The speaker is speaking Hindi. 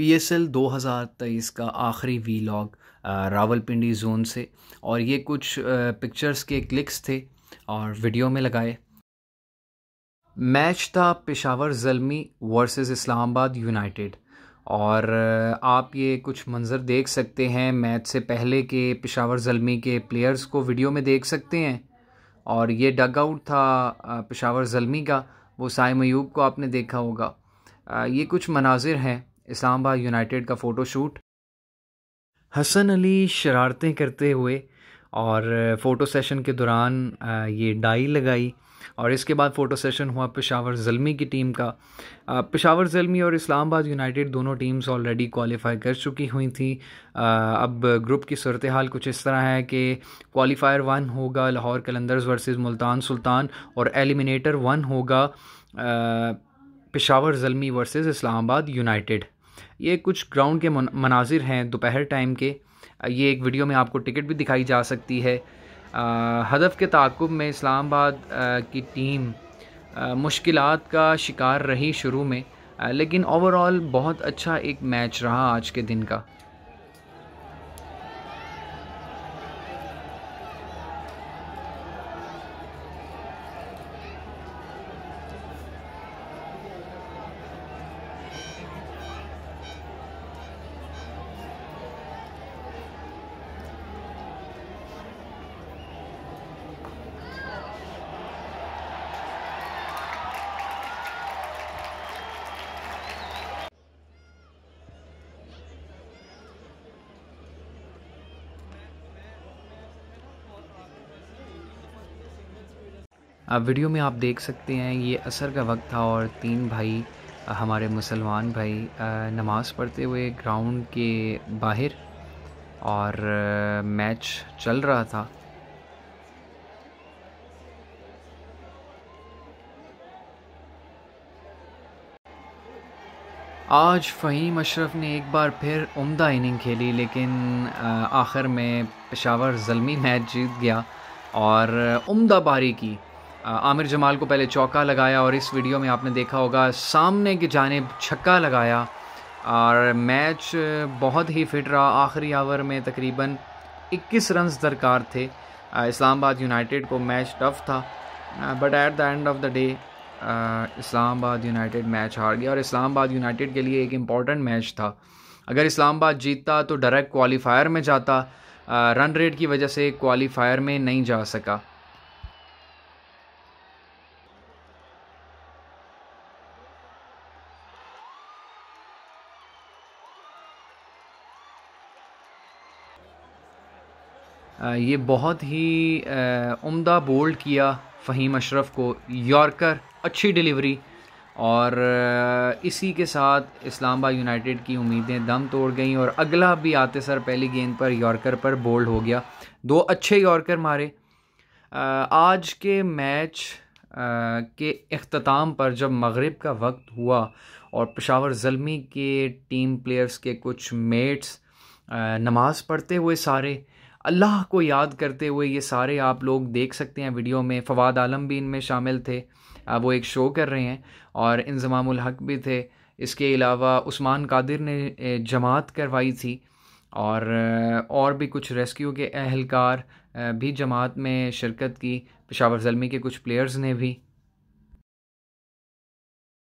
पी एस एल दो हज़ार तेईस का आखिरी वी लॉग रावलपिंडी जोन से और ये कुछ पिक्चर्स के क्लिक्स थे और वीडियो में लगाए मैच था पेशावर जलमी वर्सेस इस्लामाबाद यूनाइटेड और आप ये कुछ मंज़र देख सकते हैं मैच से पहले के पेशावर जलमी के प्लेयर्स को वीडियो में देख सकते हैं और ये डग आउट था पेशावर जलमी का वो साय मयूब को आपने देखा होगा ये कुछ मनाजिर हैं इस्लामाबाद यूनाइटेड का फ़ोटोशूट हसन अली शरारतें करते हुए और फ़ोटो सेशन के दौरान ये डाई लगाई और इसके बाद फ़ोटो सेशन हुआ पेशावर जलमी की टीम का पेशावर जलमी और इस्लामाबाद यूनाइटेड दोनों टीम्स ऑलरेडी क्वालिफाई कर चुकी हुई थी अब ग्रुप की सूरत हाल कुछ इस तरह है कि क्वालिफायर वन होगा लाहौर कलंदर्स वर्सेस मुल्तान सुल्तान और एलिमिनेटर वन होगा पेशावर जलमी वर्सेस इस्लामाबाद यूनाइटेड ये कुछ ग्राउंड के मनाजिर हैं दोपहर टाइम के ये एक वीडियो में आपको टिकट भी दिखाई जा सकती है हदफ के ताकुब में इस्लामाबाद की टीम मुश्किल का शिकार रही शुरू में लेकिन ओवरऑल बहुत अच्छा एक मैच रहा आज के दिन का वीडियो में आप देख सकते हैं ये असर का वक्त था और तीन भाई हमारे मुसलमान भाई नमाज़ पढ़ते हुए ग्राउंड के बाहर और मैच चल रहा था आज फ़हीम अशरफ ने एक बार फिर उम्दा इनिंग खेली लेकिन आखिर में पेशावर जलमी मैच जीत गया और उम्दा बारी की आमिर जमाल को पहले चौका लगाया और इस वीडियो में आपने देखा होगा सामने की जानब छक्का लगाया और मैच बहुत ही फिट रहा आखिरी आवर में तकरीबन 21 रन दरकार थे इस्लामाबाद यूनाइटेड को मैच टफ था but at the end of the day Islamabad United match हार गया और इस्लामाबाद यूनाइटेड के लिए एक इम्पॉर्टेंट मैच था अगर इस्लामाबाद जीतता तो डायरेक्ट क्वालिफायर में जाता रन रेट की वजह से क्वालिफायर में नहीं जा सका ये बहुत ही उम्दा बोल्ड किया फ़हीम अशरफ को यॉर्कर अच्छी डिलीवरी और इसी के साथ इस्लामाबाद यूनाइटेड की उम्मीदें दम तोड़ गईं और अगला भी आते सर पहली गेंद पर यॉर्कर पर बोल्ड हो गया दो अच्छे यॉर्कर मारे आज के मैच के अख्ताम पर जब मगरब का वक्त हुआ और पेशावर जलमी के टीम प्लेयर्स के कुछ मेट्स नमाज़ पढ़ते हुए सारे अल्लाह को याद करते हुए ये सारे आप लोग देख सकते हैं वीडियो में फवाद आलम भी इनमें शामिल थे वो एक शो कर रहे हैं और इंजमाम हक भी थे इसके अलावा उस्मान कादिर ने जमात करवाई थी और और भी कुछ रेस्क्यू के अहलकार भी जमात में शिरकत की पेशावर जलमी के कुछ प्लेयर्स ने भी